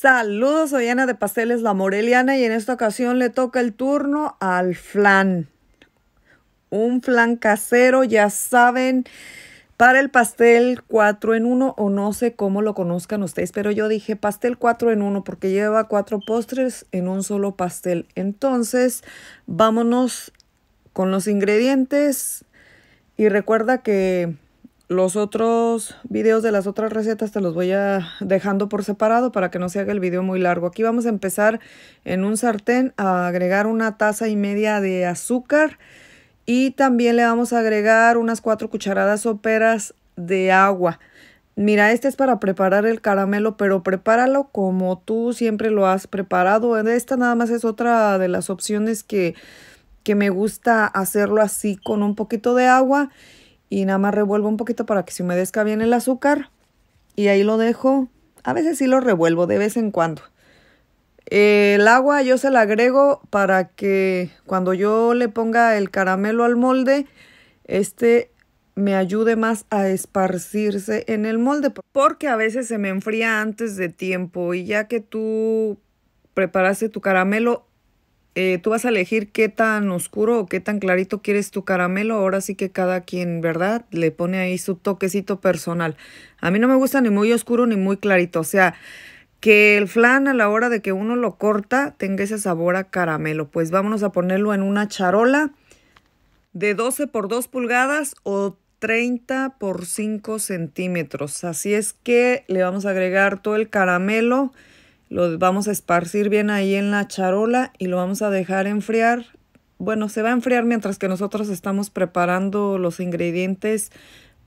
Saludos, soy Ana de Pasteles La Moreliana y en esta ocasión le toca el turno al flan. Un flan casero, ya saben, para el pastel 4 en 1 o no sé cómo lo conozcan ustedes, pero yo dije pastel 4 en 1 porque lleva cuatro postres en un solo pastel. Entonces, vámonos con los ingredientes y recuerda que los otros videos de las otras recetas te los voy a dejando por separado para que no se haga el video muy largo. Aquí vamos a empezar en un sartén a agregar una taza y media de azúcar y también le vamos a agregar unas cuatro cucharadas soperas de agua. Mira, este es para preparar el caramelo, pero prepáralo como tú siempre lo has preparado. Esta nada más es otra de las opciones que, que me gusta hacerlo así con un poquito de agua y nada más revuelvo un poquito para que se humedezca bien el azúcar y ahí lo dejo. A veces sí lo revuelvo de vez en cuando. El agua yo se la agrego para que cuando yo le ponga el caramelo al molde, este me ayude más a esparcirse en el molde. Porque a veces se me enfría antes de tiempo y ya que tú preparaste tu caramelo, eh, tú vas a elegir qué tan oscuro o qué tan clarito quieres tu caramelo. Ahora sí que cada quien, ¿verdad? Le pone ahí su toquecito personal. A mí no me gusta ni muy oscuro ni muy clarito. O sea, que el flan a la hora de que uno lo corta tenga ese sabor a caramelo. Pues vámonos a ponerlo en una charola de 12 por 2 pulgadas o 30 por 5 centímetros. Así es que le vamos a agregar todo el caramelo. Lo vamos a esparcir bien ahí en la charola y lo vamos a dejar enfriar. Bueno, se va a enfriar mientras que nosotros estamos preparando los ingredientes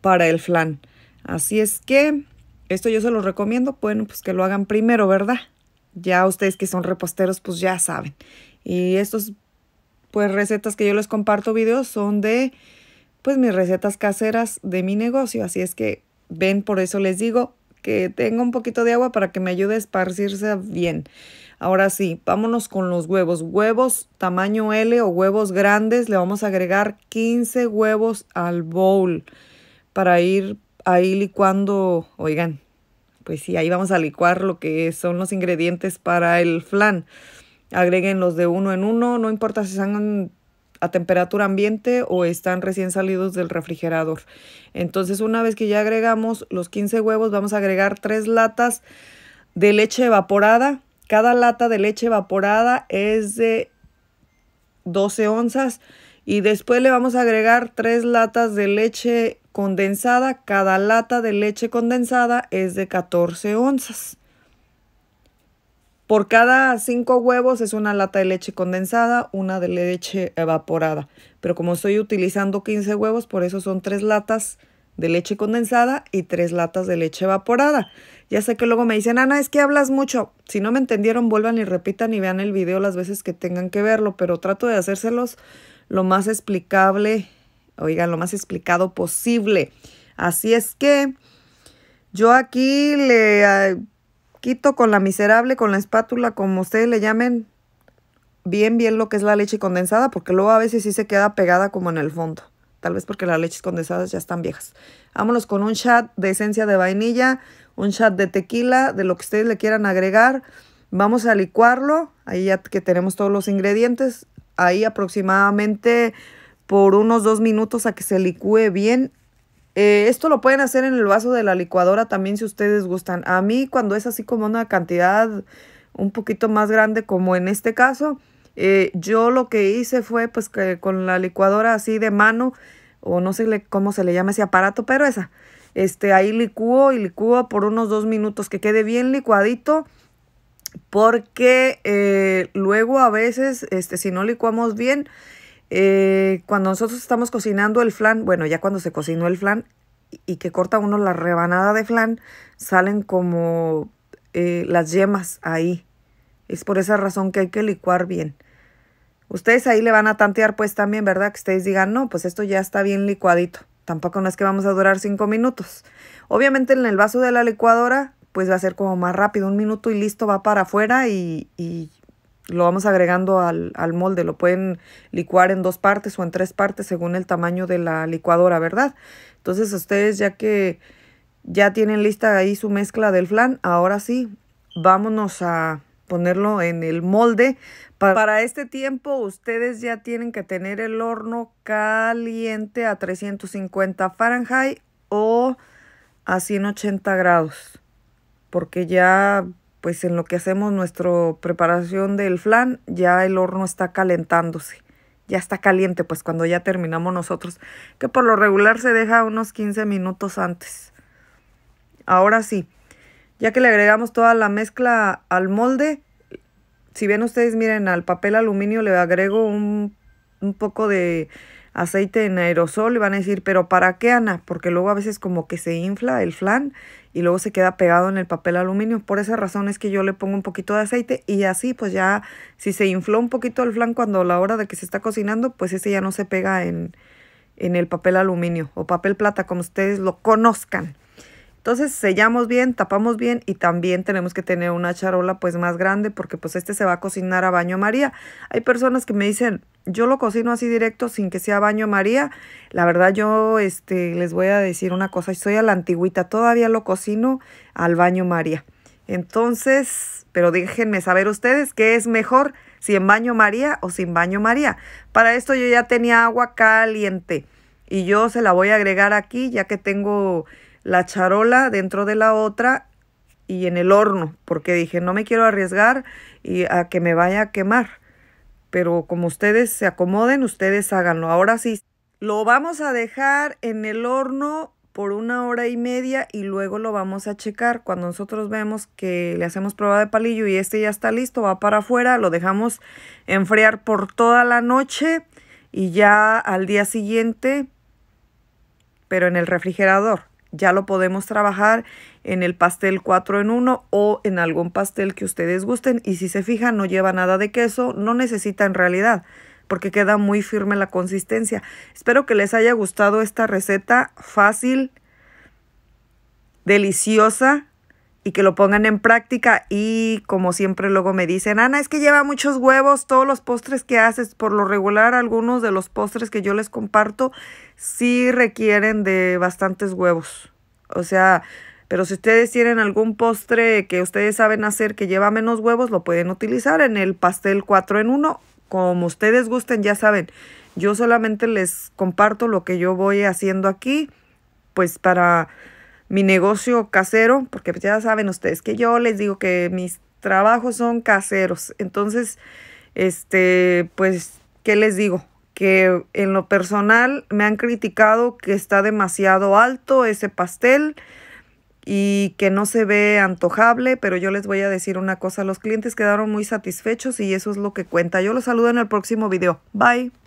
para el flan. Así es que esto yo se lo recomiendo. Bueno, pues que lo hagan primero, ¿verdad? Ya ustedes que son reposteros, pues ya saben. Y estas pues recetas que yo les comparto videos son de, pues mis recetas caseras de mi negocio. Así es que ven, por eso les digo, que tenga un poquito de agua para que me ayude a esparcirse bien. Ahora sí, vámonos con los huevos. Huevos tamaño L o huevos grandes, le vamos a agregar 15 huevos al bowl para ir ahí licuando, oigan, pues sí, ahí vamos a licuar lo que son los ingredientes para el flan. Agreguen los de uno en uno, no importa si sean a temperatura ambiente o están recién salidos del refrigerador. Entonces una vez que ya agregamos los 15 huevos vamos a agregar 3 latas de leche evaporada. Cada lata de leche evaporada es de 12 onzas y después le vamos a agregar 3 latas de leche condensada. Cada lata de leche condensada es de 14 onzas. Por cada cinco huevos es una lata de leche condensada, una de leche evaporada. Pero como estoy utilizando 15 huevos, por eso son tres latas de leche condensada y tres latas de leche evaporada. Ya sé que luego me dicen, Ana, es que hablas mucho. Si no me entendieron, vuelvan y repitan y vean el video las veces que tengan que verlo, pero trato de hacérselos lo más explicable, oigan, lo más explicado posible. Así es que yo aquí le eh, quito con la miserable, con la espátula, como ustedes le llamen, bien, bien lo que es la leche condensada, porque luego a veces sí se queda pegada como en el fondo. Tal vez porque las leches condensadas ya están viejas. Vámonos con un shot de esencia de vainilla, un shot de tequila, de lo que ustedes le quieran agregar. Vamos a licuarlo, ahí ya que tenemos todos los ingredientes, ahí aproximadamente por unos dos minutos a que se licúe bien eh, esto lo pueden hacer en el vaso de la licuadora también si ustedes gustan. A mí cuando es así como una cantidad un poquito más grande como en este caso, eh, yo lo que hice fue pues que con la licuadora así de mano o no sé cómo se le llama ese aparato, pero esa. Este, ahí licuo y licúo por unos dos minutos, que quede bien licuadito, porque eh, luego a veces, este, si no licuamos bien, eh, cuando nosotros estamos cocinando el flan, bueno, ya cuando se cocinó el flan y que corta uno la rebanada de flan, salen como eh, las yemas ahí. Es por esa razón que hay que licuar bien. Ustedes ahí le van a tantear pues también, ¿verdad? Que ustedes digan, no, pues esto ya está bien licuadito. Tampoco no es que vamos a durar cinco minutos. Obviamente en el vaso de la licuadora, pues va a ser como más rápido, un minuto y listo, va para afuera y, y lo vamos agregando al, molde, lo pueden licuar en dos partes o en tres partes según el tamaño de la licuadora, ¿verdad? Entonces ustedes ya que ya tienen lista ahí su mezcla del flan, ahora sí, vámonos a ponerlo en el molde. Para este tiempo ustedes ya tienen que tener el horno caliente a 350 Fahrenheit o a 180 grados, porque ya pues en lo que hacemos nuestra preparación del flan, ya el horno está calentándose. Ya está caliente, pues cuando ya terminamos nosotros, que por lo regular se deja unos 15 minutos antes. Ahora sí, ya que le agregamos toda la mezcla al molde, si bien ustedes miren al papel aluminio le agrego un, un poco de aceite en aerosol y van a decir, pero ¿para qué, Ana? Porque luego a veces como que se infla el flan y luego se queda pegado en el papel aluminio. Por esa razón es que yo le pongo un poquito de aceite y así pues ya si se infló un poquito el flan cuando la hora de que se está cocinando, pues ese ya no se pega en, en el papel aluminio o papel plata como ustedes lo conozcan. Entonces sellamos bien, tapamos bien y también tenemos que tener una charola pues más grande porque pues este se va a cocinar a baño María. Hay personas que me dicen, yo lo cocino así directo sin que sea baño María. La verdad yo este, les voy a decir una cosa, estoy a la antigüita, todavía lo cocino al baño María. Entonces, pero déjenme saber ustedes qué es mejor, si en baño María o sin baño María. Para esto yo ya tenía agua caliente y yo se la voy a agregar aquí ya que tengo la charola dentro de la otra y en el horno, porque dije, no me quiero arriesgar y a que me vaya a quemar. Pero como ustedes se acomoden, ustedes háganlo. Ahora sí, lo vamos a dejar en el horno por una hora y media y luego lo vamos a checar. Cuando nosotros vemos que le hacemos prueba de palillo y este ya está listo, va para afuera, lo dejamos enfriar por toda la noche y ya al día siguiente, pero en el refrigerador. Ya lo podemos trabajar en el pastel 4 en 1 o en algún pastel que ustedes gusten. Y si se fijan, no lleva nada de queso, no necesita en realidad porque queda muy firme la consistencia. Espero que les haya gustado esta receta fácil, deliciosa y que lo pongan en práctica y como siempre luego me dicen, Ana, es que lleva muchos huevos, todos los postres que haces, por lo regular algunos de los postres que yo les comparto sí requieren de bastantes huevos. O sea, pero si ustedes tienen algún postre que ustedes saben hacer que lleva menos huevos, lo pueden utilizar en el pastel 4 en 1, como ustedes gusten, ya saben. Yo solamente les comparto lo que yo voy haciendo aquí, pues para mi negocio casero, porque ya saben ustedes que yo les digo que mis trabajos son caseros. Entonces, este, pues, ¿qué les digo? Que en lo personal me han criticado que está demasiado alto ese pastel y que no se ve antojable, pero yo les voy a decir una cosa, los clientes quedaron muy satisfechos y eso es lo que cuenta. Yo los saludo en el próximo video. Bye.